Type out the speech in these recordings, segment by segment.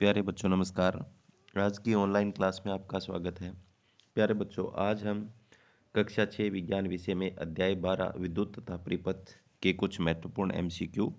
प्यारे बच्चों नमस्कार आज की ऑनलाइन क्लास में आपका स्वागत है प्यारे बच्चों आज हम कक्षा छः विज्ञान विषय में अध्याय बारह विद्युत तथा परिपथ के कुछ महत्वपूर्ण एमसीक्यू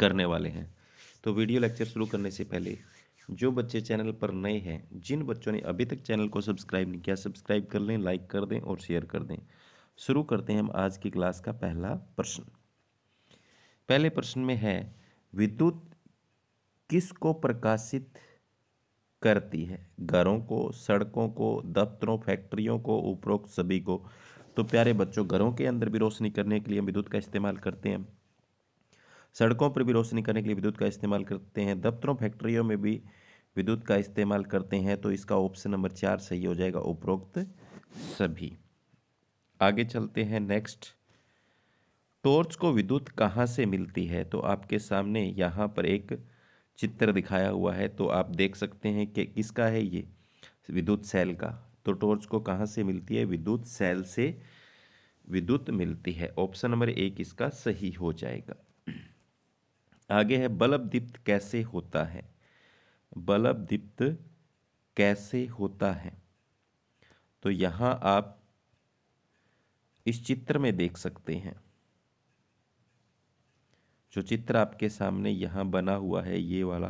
करने वाले हैं तो वीडियो लेक्चर शुरू करने से पहले जो बच्चे चैनल पर नए हैं जिन बच्चों ने अभी तक चैनल को सब्सक्राइब नहीं किया सब्सक्राइब कर लें लाइक कर दें और शेयर कर दें शुरू करते हैं हम आज की क्लास का पहला प्रश्न पहले प्रश्न में है विद्युत किसको प्रकाशित करती है घरों को सड़कों को दफ्तरों फैक्ट्रियों को उपरोक्त सभी को तो प्यारे बच्चों घरों के अंदर भी रोशनी करने के लिए विद्युत का इस्तेमाल करते हैं सड़कों पर भी रोशनी करने के लिए विद्युत का इस्तेमाल करते हैं दफ्तरों फैक्ट्रियों में भी विद्युत का इस्तेमाल करते हैं तो इसका ऑप्शन नंबर चार सही हो जाएगा उपरोक्त सभी आगे चलते हैं नेक्स्ट टॉर्च को विद्युत कहाँ से मिलती है तो आपके सामने यहाँ पर एक चित्र दिखाया हुआ है तो आप देख सकते हैं कि किसका है ये विद्युत सेल का तो टॉर्च को कहाँ से मिलती है विद्युत सेल से विद्युत मिलती है ऑप्शन नंबर एक इसका सही हो जाएगा आगे है बल्ब दीप्त कैसे होता है बल्ब दीप्त कैसे होता है तो यहाँ आप इस चित्र में देख सकते हैं जो चित्र आपके सामने यहाँ बना हुआ है ये वाला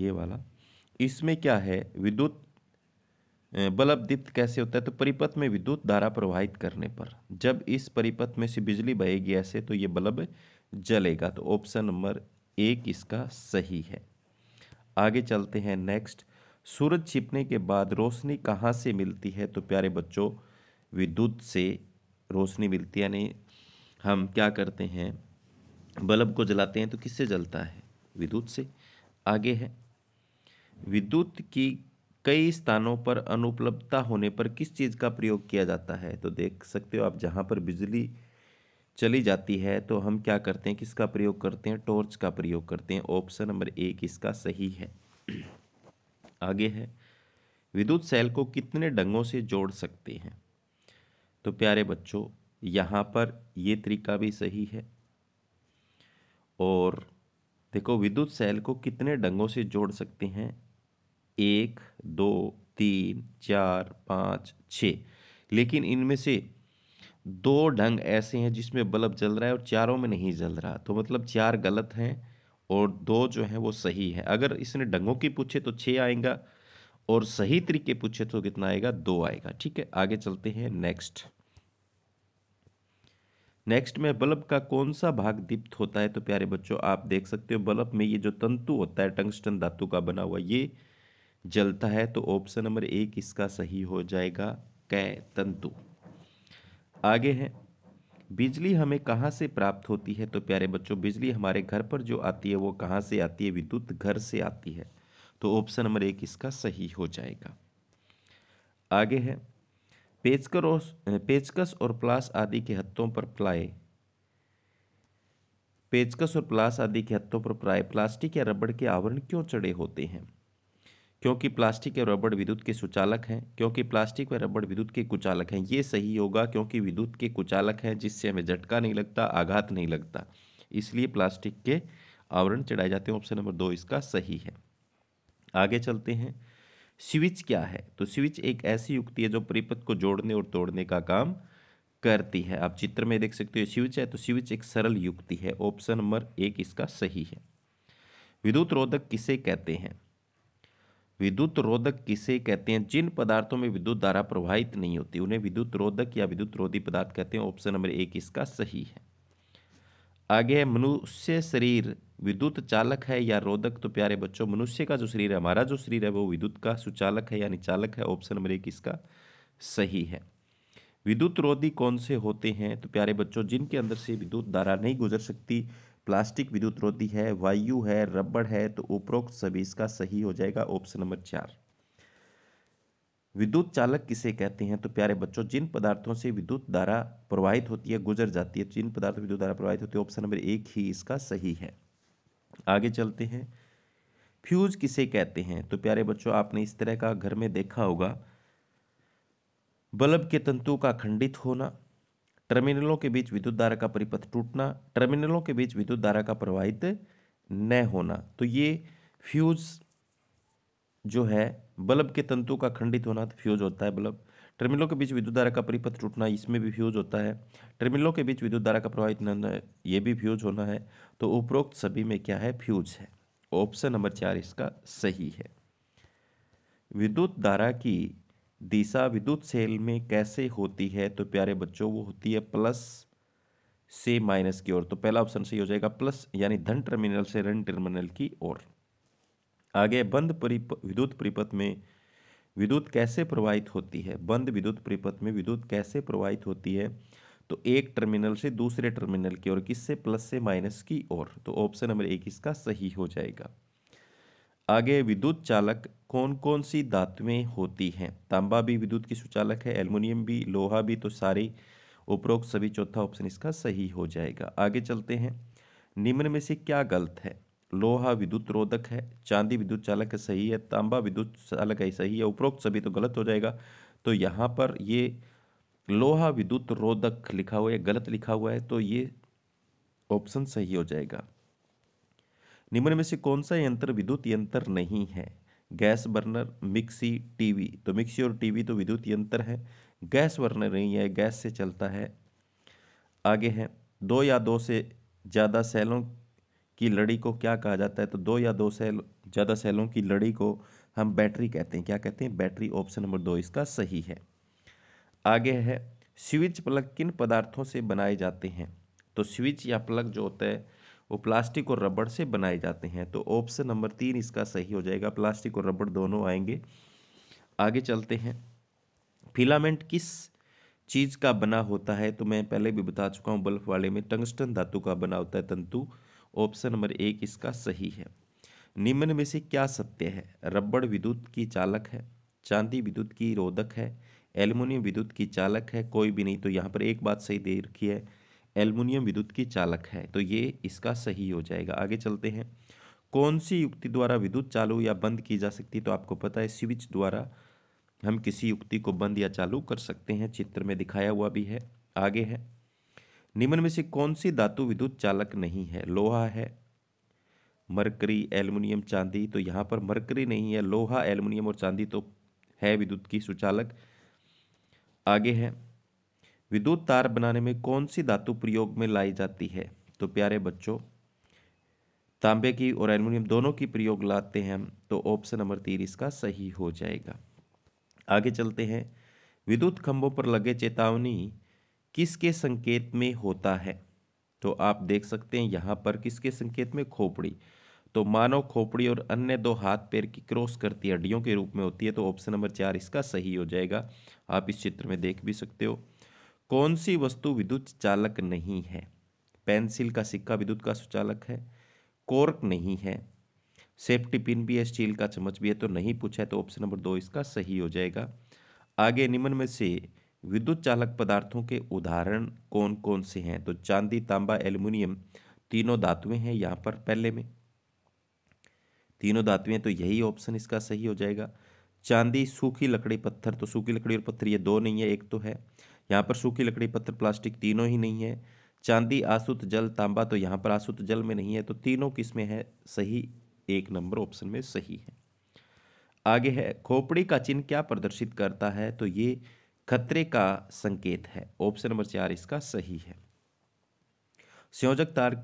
ये वाला इसमें क्या है विद्युत बल्ब दीप्त कैसे होता है तो परिपथ में विद्युत धारा प्रवाहित करने पर जब इस परिपथ में से बिजली बहेगी ऐसे तो ये बल्ब जलेगा तो ऑप्शन नंबर एक इसका सही है आगे चलते हैं नेक्स्ट सूरज छिपने के बाद रोशनी कहाँ से मिलती है तो प्यारे बच्चों विद्युत से रोशनी मिलती यानी हम क्या करते हैं बल्ब को जलाते हैं तो किससे जलता है विद्युत से आगे है विद्युत की कई स्थानों पर अनुपलब्धता होने पर किस चीज़ का प्रयोग किया जाता है तो देख सकते हो आप जहाँ पर बिजली चली जाती है तो हम क्या करते हैं किसका प्रयोग करते हैं टॉर्च का प्रयोग करते हैं ऑप्शन नंबर एक इसका सही है आगे है विद्युत सेल को कितने ढंगों से जोड़ सकते हैं तो प्यारे बच्चों यहाँ पर ये तरीका भी सही है और देखो विद्युत सेल को कितने डंगों से जोड़ सकते हैं एक दो तीन चार पाँच छ लेकिन इनमें से दो ढंग ऐसे हैं जिसमें बल्ब जल रहा है और चारों में नहीं जल रहा तो मतलब चार गलत हैं और दो जो हैं वो सही है अगर इसने डंगों की पूछे तो छः आएगा और सही तरीके पूछे तो कितना आएगा दो आएगा ठीक है आगे चलते हैं नेक्स्ट नेक्स्ट में बल्ब का कौन सा भाग दीप्त होता है तो प्यारे बच्चों आप देख सकते हो बल्ब में ये जो तंतु होता है टंगस्टन धातु का बना हुआ ये जलता है तो ऑप्शन नंबर एक इसका सही हो जाएगा कै तंतु आगे हैं बिजली हमें कहाँ से प्राप्त होती है तो प्यारे बच्चों बिजली हमारे घर पर जो आती है वो कहाँ से आती है विद्युत घर से आती है तो ऑप्शन नंबर एक इसका सही हो जाएगा आगे है पेचकर पेचकस और प्लास आदि के हत्थों पर प्लाए पेचकस और प्लास आदि के हत्थों पर प्लाए प्लास्टिक या रबड़ के आवरण क्यों चढ़े होते हैं क्योंकि प्लास्टिक और रबड़ विद्युत के सुचालक हैं क्योंकि प्लास्टिक व रबड़ विद्युत के कुचालक हैं ये सही होगा क्योंकि विद्युत के कुचालक हैं जिससे हमें झटका नहीं लगता आघात नहीं लगता इसलिए प्लास्टिक के आवरण चढ़ाए जाते हैं ऑप्शन नंबर दो इसका सही है आगे चलते हैं स्विच क्या है तो स्विच एक ऐसी युक्ति है जो परिपथ को जोड़ने और तोड़ने का काम करती है आप चित्र में देख सकते हो स्विच है तो स्विच एक सरल युक्ति है ऑप्शन नंबर एक इसका सही है विद्युत रोधक किसे कहते हैं विद्युत रोधक किसे कहते हैं जिन पदार्थों में विद्युत धारा प्रवाहित नहीं होती उन्हें विद्युत रोधक या विद्युत रोधी पदार्थ कहते हैं ऑप्शन नंबर एक इसका सही है आगे मनुष्य शरीर विद्युत चालक है या रोधक तो प्यारे बच्चों मनुष्य का जो शरीर है हमारा जो शरीर है वो विद्युत का सुचालक है यानी चालक है ऑप्शन नंबर एक इसका सही है विद्युत रोधी कौन से होते हैं तो प्यारे बच्चों जिनके अंदर से विद्युत धारा नहीं गुजर सकती प्लास्टिक विद्युत रोधी है वायु है रबड़ है तो उपरोक्त सभी इसका सही हो जाएगा ऑप्शन नंबर चार विद्युत चालक किसे कहते हैं तो प्यारे बच्चों जिन पदार्थों से विद्युत धारा प्रवाहित होती है गुजर जाती है तो जिन पदार्थ विद्युत धारा प्रवाहित होती है ऑप्शन नंबर एक ही इसका सही है आगे चलते हैं फ्यूज किसे कहते हैं तो प्यारे बच्चों आपने इस तरह का घर में देखा होगा बल्ब के तंतु का खंडित होना टर्मिनलों के बीच विद्युत धारा का परिपथ टूटना टर्मिनलों के बीच विद्युत धारा का प्रवाहित न होना तो ये फ्यूज जो है बल्ब के तंतु का खंडित होना फ्यूज होता है बल्ब टर्मिनलों के बीच विद्युत धारा का परिपथ टूटना इसमें भी फ्यूज होता है टर्मिनलों के बीच विद्युत धारा का प्रवाहित न ये भी फ्यूज होना है तो उपरोक्त सभी में क्या है फ्यूज है ऑप्शन नंबर चार इसका सही है विद्युत धारा की दिशा विद्युत सेल में कैसे होती है तो प्यारे बच्चों वो होती है प्लस से माइनस की ओर तो पहला ऑप्शन सही हो जाएगा प्लस यानी धन टर्मिनल से ऋण टर्मिनल की ओर आगे बंद परिप विद्युत परिपथ में विद्युत कैसे प्रवाहित होती है बंद विद्युत परिपथ में विद्युत कैसे प्रवाहित होती है तो एक टर्मिनल से दूसरे टर्मिनल की ओर किससे प्लस से माइनस की ओर तो ऑप्शन नंबर एक इसका सही हो जाएगा आगे विद्युत चालक कौन कौन सी धातुएं होती हैं तांबा भी विद्युत की सुचालक है एल्युमिनियम भी लोहा भी तो सारे उपरोक्त सभी चौथा ऑप्शन इसका सही हो जाएगा आगे चलते हैं निम्न में से क्या गलत है लोहा विद्युत रोधक है चांदी विद्युत चालक है सही है तांबा विद्युत चालक है सही है उपरोक्त सभी तो गलत हो जाएगा तो यहाँ पर ये लोहा विद्युत रोधक लिखा हुआ है गलत लिखा हुआ है तो ये ऑप्शन सही हो जाएगा निम्न में से कौन सा यंत्र विद्युत यंत्र नहीं है गैस बर्नर मिक्सी टीवी तो मिक्सी और टीवी तो विद्युत यंत्र है गैस बर्नर नहीं है गैस से चलता है आगे है दो या दो से ज़्यादा सेलों की लड़ी को क्या कहा जाता है तो दो या दो सेल ज़्यादा सेलों की लड़ी को हम बैटरी कहते हैं क्या कहते हैं बैटरी ऑप्शन नंबर दो इसका सही है आगे है स्विच प्लग किन पदार्थों से बनाए जाते हैं तो स्विच या प्लग जो होता है वो प्लास्टिक और रबड़ से बनाए जाते हैं तो ऑप्शन नंबर तीन इसका सही हो जाएगा प्लास्टिक और रबड़ दोनों आएंगे आगे चलते हैं फिलामेंट किस चीज़ का बना होता है तो मैं पहले भी बता चुका हूँ बल्ब वाले में टंगस्टन धातु का बना होता है तंतु ऑप्शन नंबर एक इसका सही है निम्न में से क्या सत्य है रबड़ विद्युत की चालक है चांदी विद्युत की रोधक है एल्युमिनियम विद्युत की चालक है कोई भी नहीं तो यहाँ पर एक बात सही दे रखी है एल्युमिनियम विद्युत की चालक है तो ये इसका सही हो जाएगा आगे चलते हैं कौन सी युक्ति द्वारा विद्युत चालू या बंद की जा सकती है तो आपको पता है स्विच द्वारा हम किसी युक्ति को बंद या चालू कर सकते हैं चित्र में दिखाया हुआ भी है आगे है निम्न में से कौन सी धातु विद्युत चालक नहीं है लोहा है मरकरी एल्युमिनियम चांदी तो यहाँ पर मरकरी नहीं है लोहा एल्युमिनियम और चांदी तो है विद्युत की सुचालक आगे है विद्युत तार बनाने में कौन सी धातु प्रयोग में लाई जाती है तो प्यारे बच्चों तांबे की और एल्युमिनियम दोनों की प्रयोग लाते हैं हम तो ऑप्शन नंबर तीन इसका सही हो जाएगा आगे चलते हैं विद्युत खंभों पर लगे चेतावनी किसके संकेत में होता है तो आप देख सकते हैं यहाँ पर किसके संकेत में खोपड़ी तो मानव खोपड़ी और अन्य दो हाथ पैर की क्रॉस करती हड्डियों के रूप में होती है तो ऑप्शन नंबर चार इसका सही हो जाएगा आप इस चित्र में देख भी सकते हो कौन सी वस्तु विद्युत चालक नहीं है पेंसिल का सिक्का विद्युत का सुचालक है कोर्क नहीं है सेफ्टी पिन भी है स्टील का चम्मच भी है तो नहीं पूछा है तो ऑप्शन नंबर दो इसका सही हो जाएगा आगे निम्न में से विद्युत चालक पदार्थों के उदाहरण कौन कौन से हैं तो चांदी तांबा एल्युमिनियम तीनों धातुएं हैं यहाँ पर पहले में तीनों धातुएं तो यही ऑप्शन इसका सही हो जाएगा चांदी सूखी लकड़ी पत्थर तो सूखी लकड़ी और पत्थर ये दो नहीं है एक तो है यहाँ पर सूखी लकड़ी पत्थर प्लास्टिक तीनों ही नहीं है चांदी आसुत जल तांबा तो यहाँ पर आसुत जल में नहीं है तो तीनों किस में है सही एक नंबर ऑप्शन में सही है आगे है खोपड़ी का चिन्ह क्या प्रदर्शित करता है तो ये खतरे का संकेत है ऑप्शन नंबर चार इसका सही है संयोजक तार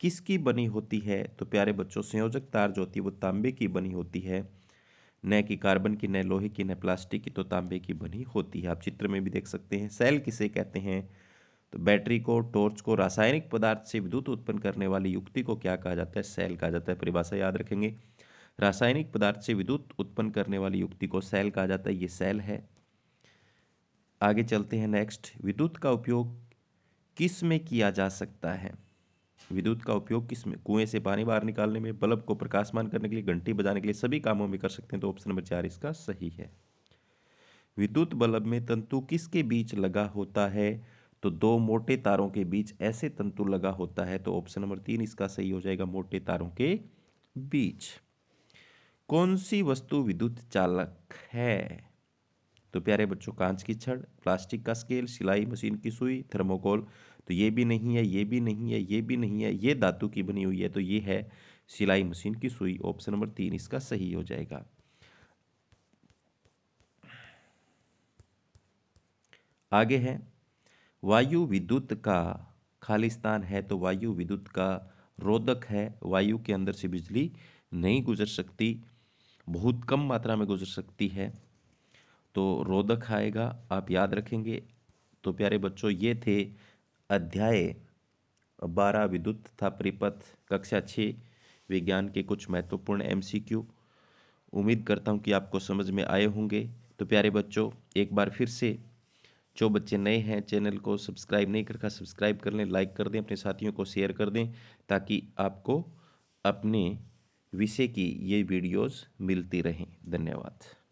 किसकी बनी होती है तो प्यारे बच्चों संयोजक तार जो होती है वो तांबे की बनी होती है न कि कार्बन की न लोहे की न प्लास्टिक की तो तांबे की बनी होती है आप चित्र में भी देख सकते हैं सेल किसे कहते हैं तो बैटरी को टॉर्च को रासायनिक पदार्थ से विद्युत उत्पन्न करने वाली युक्ति को क्या कहा जाता है सेल कहा जाता है परिभाषा याद रखेंगे रासायनिक पदार्थ से विद्युत उत्पन्न करने वाली युक्ति को सेल कहा जाता है ये सेल है आगे चलते हैं नेक्स्ट विद्युत का उपयोग किस में किया जा सकता है विद्युत का उपयोग किस में कुएं से पानी बाहर निकालने में बल्ब को प्रकाशमान करने के लिए घंटी बजाने के लिए सभी कामों में कर सकते हैं तो ऑप्शन नंबर चार इसका सही है विद्युत बल्ब में तंतु किसके बीच लगा होता है तो दो मोटे तारों के बीच ऐसे तंतु लगा होता है तो ऑप्शन नंबर तीन इसका सही हो जाएगा मोटे तारों के बीच कौन सी वस्तु विद्युत चालक है तो प्यारे बच्चों कांच की छड़ प्लास्टिक का स्केल सिलाई मशीन की सुई थर्मोकोल तो ये भी नहीं है ये भी नहीं है ये भी नहीं है ये धातु की बनी हुई है तो ये है सिलाई मशीन की सुई ऑप्शन नंबर तीन इसका सही हो जाएगा आगे है वायु विद्युत का खालिस्तान है तो वायु विद्युत का रोधक है वायु के अंदर से बिजली नहीं गुजर सकती बहुत कम मात्रा में गुजर सकती है तो रोदक आएगा आप याद रखेंगे तो प्यारे बच्चों ये थे अध्याय बारह विद्युत तथा परिपथ कक्षा छः विज्ञान के कुछ महत्वपूर्ण एम उम्मीद करता हूँ कि आपको समझ में आए होंगे तो प्यारे बच्चों एक बार फिर से जो बच्चे नए हैं चैनल को सब्सक्राइब नहीं कर रखा सब्सक्राइब कर लें लाइक कर दें अपने साथियों को शेयर कर दें ताकि आपको अपने विषय की ये वीडियोस मिलती रहें धन्यवाद